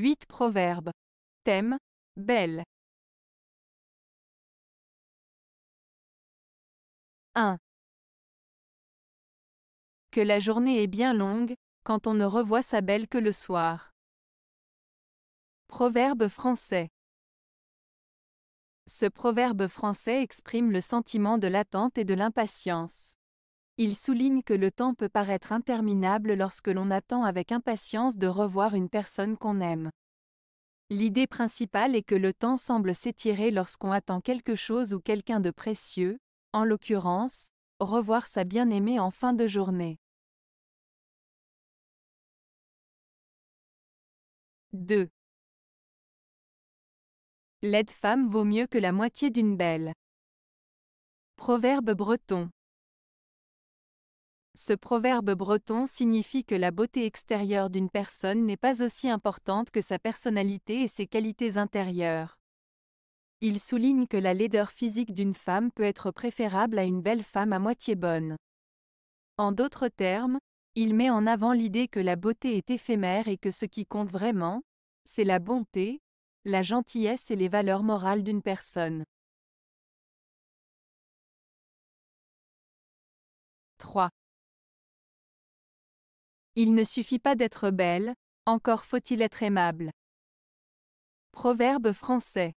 8 Proverbes. Thème Belle. 1. Que la journée est bien longue, quand on ne revoit sa belle que le soir. Proverbe français. Ce proverbe français exprime le sentiment de l'attente et de l'impatience. Il souligne que le temps peut paraître interminable lorsque l'on attend avec impatience de revoir une personne qu'on aime. L'idée principale est que le temps semble s'étirer lorsqu'on attend quelque chose ou quelqu'un de précieux, en l'occurrence, revoir sa bien-aimée en fin de journée. 2. L'aide femme vaut mieux que la moitié d'une belle. Proverbe breton. Ce proverbe breton signifie que la beauté extérieure d'une personne n'est pas aussi importante que sa personnalité et ses qualités intérieures. Il souligne que la laideur physique d'une femme peut être préférable à une belle femme à moitié bonne. En d'autres termes, il met en avant l'idée que la beauté est éphémère et que ce qui compte vraiment, c'est la bonté, la gentillesse et les valeurs morales d'une personne. 3. Il ne suffit pas d'être belle, encore faut-il être aimable. Proverbe français.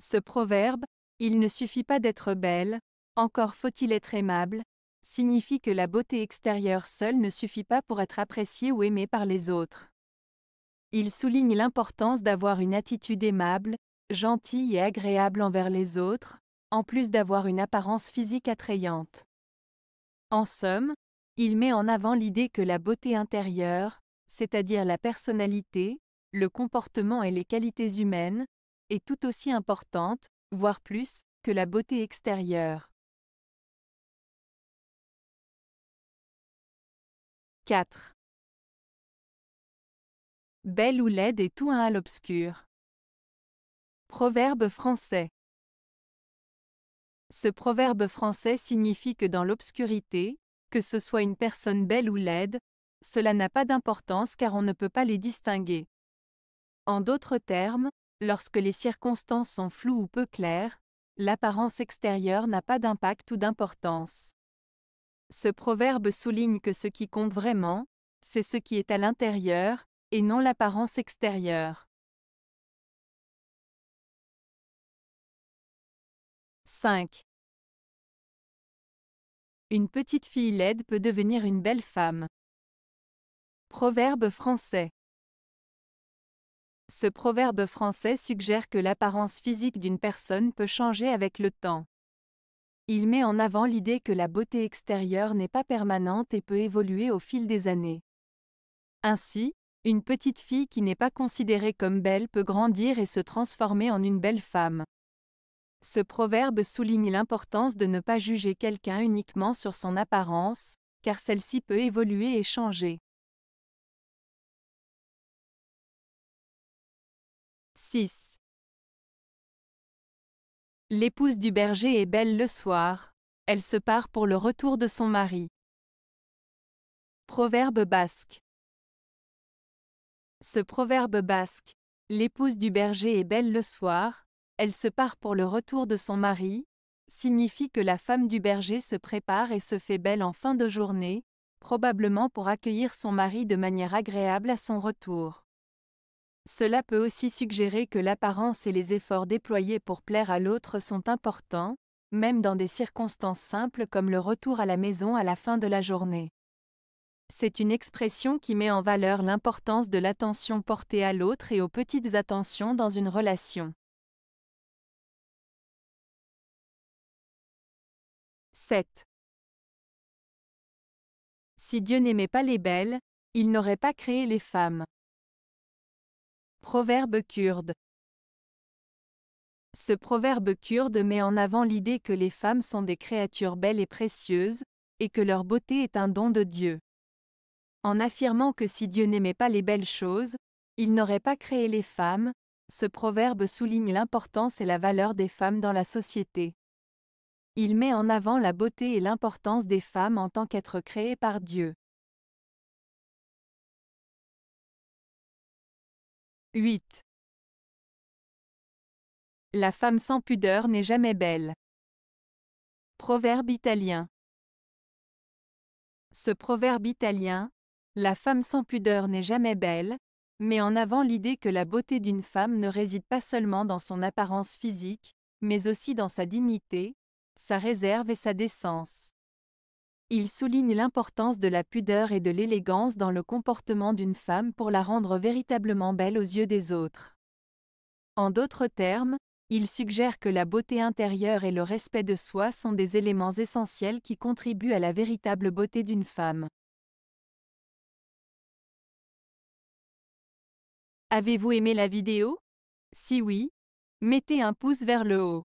Ce proverbe, Il ne suffit pas d'être belle, encore faut-il être aimable, signifie que la beauté extérieure seule ne suffit pas pour être appréciée ou aimée par les autres. Il souligne l'importance d'avoir une attitude aimable, gentille et agréable envers les autres, en plus d'avoir une apparence physique attrayante. En somme, il met en avant l'idée que la beauté intérieure, c'est-à-dire la personnalité, le comportement et les qualités humaines, est tout aussi importante, voire plus, que la beauté extérieure. 4. Belle ou laide est tout un à l'obscur. Proverbe français. Ce proverbe français signifie que dans l'obscurité, que ce soit une personne belle ou laide, cela n'a pas d'importance car on ne peut pas les distinguer. En d'autres termes, lorsque les circonstances sont floues ou peu claires, l'apparence extérieure n'a pas d'impact ou d'importance. Ce proverbe souligne que ce qui compte vraiment, c'est ce qui est à l'intérieur, et non l'apparence extérieure. 5. Une petite fille laide peut devenir une belle femme. Proverbe français. Ce proverbe français suggère que l'apparence physique d'une personne peut changer avec le temps. Il met en avant l'idée que la beauté extérieure n'est pas permanente et peut évoluer au fil des années. Ainsi, une petite fille qui n'est pas considérée comme belle peut grandir et se transformer en une belle femme. Ce proverbe souligne l'importance de ne pas juger quelqu'un uniquement sur son apparence, car celle-ci peut évoluer et changer. 6. L'épouse du berger est belle le soir. Elle se part pour le retour de son mari. Proverbe basque. Ce proverbe basque, l'épouse du berger est belle le soir, elle se part pour le retour de son mari, signifie que la femme du berger se prépare et se fait belle en fin de journée, probablement pour accueillir son mari de manière agréable à son retour. Cela peut aussi suggérer que l'apparence et les efforts déployés pour plaire à l'autre sont importants, même dans des circonstances simples comme le retour à la maison à la fin de la journée. C'est une expression qui met en valeur l'importance de l'attention portée à l'autre et aux petites attentions dans une relation. 7. Si Dieu n'aimait pas les belles, il n'aurait pas créé les femmes. Proverbe kurde. Ce proverbe kurde met en avant l'idée que les femmes sont des créatures belles et précieuses, et que leur beauté est un don de Dieu. En affirmant que si Dieu n'aimait pas les belles choses, il n'aurait pas créé les femmes, ce proverbe souligne l'importance et la valeur des femmes dans la société. Il met en avant la beauté et l'importance des femmes en tant qu'êtres créées par Dieu. 8. La femme sans pudeur n'est jamais belle. Proverbe italien. Ce proverbe italien, la femme sans pudeur n'est jamais belle, met en avant l'idée que la beauté d'une femme ne réside pas seulement dans son apparence physique, mais aussi dans sa dignité, sa réserve et sa décence. Il souligne l'importance de la pudeur et de l'élégance dans le comportement d'une femme pour la rendre véritablement belle aux yeux des autres. En d'autres termes, il suggère que la beauté intérieure et le respect de soi sont des éléments essentiels qui contribuent à la véritable beauté d'une femme. Avez-vous aimé la vidéo Si oui, mettez un pouce vers le haut.